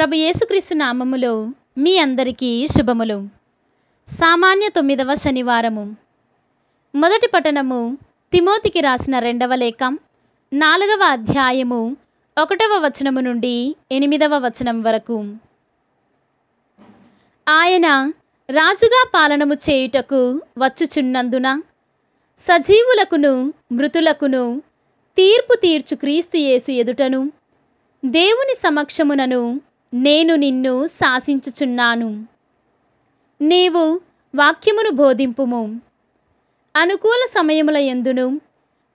ప్రభు యేసుక్రీస్తు నామములో మీ అందరికీ శుభములు సామాన్య తొమ్మిదవ శనివారము మొదటి పట్టణము తిమోతికి రాసిన రెండవ లేఖం నాలుగవ అధ్యాయము ఒకటవ వచనము నుండి ఎనిమిదవ వచనం వరకు ఆయన రాజుగా పాలనము చేయుటకు వచ్చుచున్నందున సజీవులకును మృతులకును తీర్పు తీర్చు క్రీస్తు యేసు ఎదుటను దేవుని సమక్షమునను నేను నిన్ను శాసించుచున్నాను నీవు వాక్యమును బోధింపుము అనుకూల సమయముల ఎందును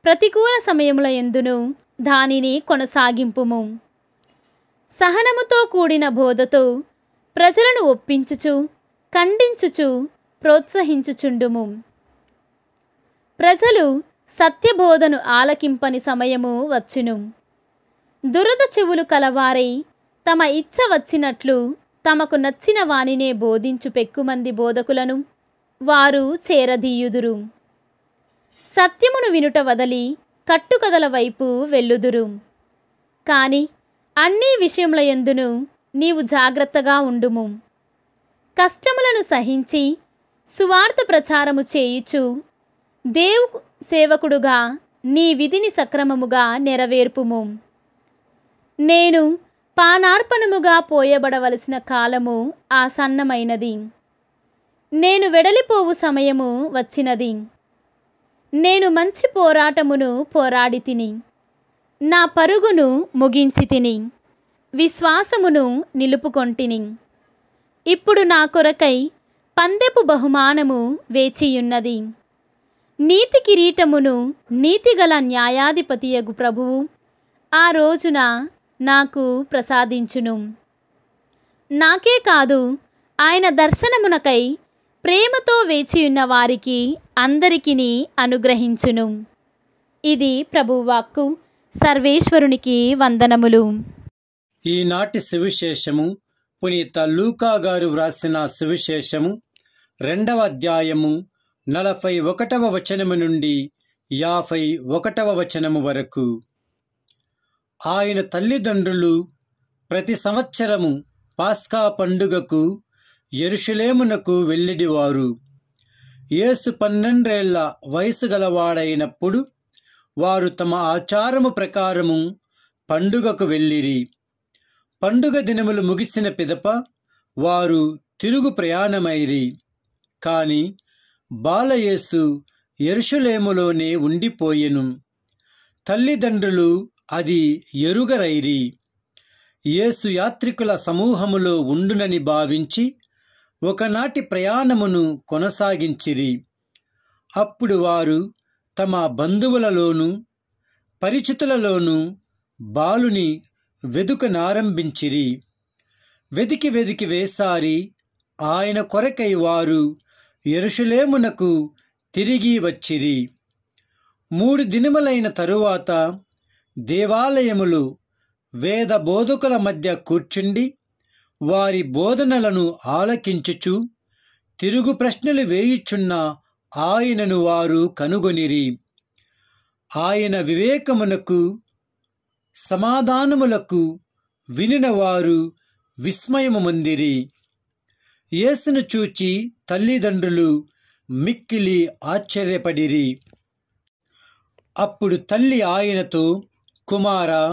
ప్రతికూల సమయముల ఎందును దానిని కొనసాగింపుము సహనముతో కూడిన బోధతో ప్రజలను ఒప్పించుచు ఖండించుచు ప్రోత్సహించుచుండుము ప్రజలు సత్యబోధను ఆలకింపని సమయము వచ్చును దురద చెవులు కలవారై తమ ఇచ్చ వచ్చినట్లు తమకు నచ్చిన వానినే బోధించు పెక్కుమంది బోధకులను వారు చేరదీయుదురు సత్యమును వినుట వదలి కట్టుకథల వైపు వెళ్ళుదురు కాని అన్ని విషయముల ఎందును నీవు జాగ్రత్తగా ఉండుము కష్టములను సహించి సువార్త ప్రచారము చేయుచు దేవు సేవకుడుగా నీ విధిని సక్రమముగా నెరవేర్పుము నేను పానార్పణముగా పోయబడవలసిన కాలము ఆసన్నమైనది నేను వెడలిపోవు సమయము వచ్చినది నేను మంచి పోరాటమును పోరాడి తిని నా పరుగును ముగించి తిని విశ్వాసమును నిలుపుకొంటిని ఇప్పుడు నా కొరకై పందెపు బహుమానము వేచియున్నది నీతి కిరీటమును నీతిగల న్యాయాధిపతియగు ప్రభువు ఆ రోజున నాకు ప్రసాదించును నాకే కాదు ఆయన దర్శనమునకై ప్రేమతో వేచియున్న వారికి అందరికిని అనుగ్రహించును ఇది ప్రభువాక్కు సర్వేశ్వరునికి వందనములు ఈనాటి సువిశేషము పునీత లూకా గారు వ్రాసిన సువిశేషము రెండవ అధ్యాయము నలభై ఒకటవ వచనము నుండి యాభై ఒకటవ వచనము వరకు ఆయన తల్లిదండ్రులు ప్రతి సంవత్సరము పాస్కా పండుగకు ఎరుషులేమునకు వెళ్ళిడివారు యేసు పన్నెండేళ్ల వయసు గలవాడైనప్పుడు వారు తమ ఆచారము ప్రకారము పండుగకు వెళ్ళిరి పండుగ దినములు ముగిసిన పిదప వారు తిరుగు ప్రయాణమైరి కాని బాలయేసు ఎరుషులేములోనే ఉండిపోయెను తల్లిదండ్రులు అది ఎరుగరైరి యేసు యాత్రికుల సమూహములో ఉండునని భావించి ఒకనాటి ప్రయాణమును కొనసాగించిరి అప్పుడు వారు తమ బంధువులలోనూ పరిచితులలోనూ బాలుని వెదుకనారంభించిరి వెదికి వెదికి వేసారి ఆయన కొరకై వారు ఎరుషులేమునకు తిరిగి వచ్చిరి మూడు దినములైన తరువాత దేవాలయములు వేద బోధకుల మధ్య కూర్చుండి వారి బోధనలను ఆలకించుచు తిరుగు ప్రశ్నలు వేయుచున్న ఆయనను వారు కనుగొనిరి ఆయన వివేకమునకు సమాధానములకు వినినవారు విస్మయముందిరి యేసును చూచి తల్లిదండ్రులు మిక్కిలి ఆశ్చర్యపడిరి అప్పుడు తల్లి ఆయనతో కుమారా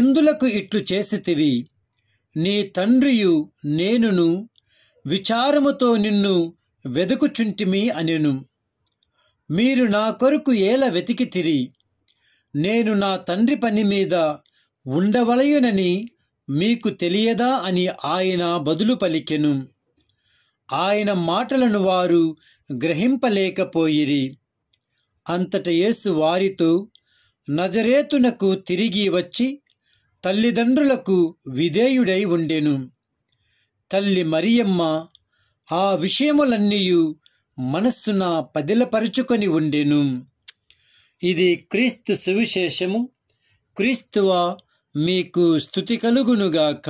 ఎందులకు ఇట్లు చేసితివి నీ తండ్రియు నేనును విచారముతో నిన్ను వెదుకుచుంటిమి అనెను మీరు నా కొరకు ఏల వెతికి తిరి నేను నా తండ్రి పని మీద ఉండవలయునని మీకు తెలియదా అని ఆయన బదులు పలికెను ఆయన మాటలను వారు గ్రహింపలేకపోయిరి అంతట యేసు వారితో నజరేతునకు తిరిగి వచ్చి తల్లిదండ్రులకు విధేయుడై ఉండెను తల్లి మరియమ్మ ఆ విషయములన్నీయు మనస్సున పదిలపరుచుకొని ఉండెను ఇది క్రీస్తు సువిశేషము క్రీస్తువ మీకు స్థుతి కలుగునుగాక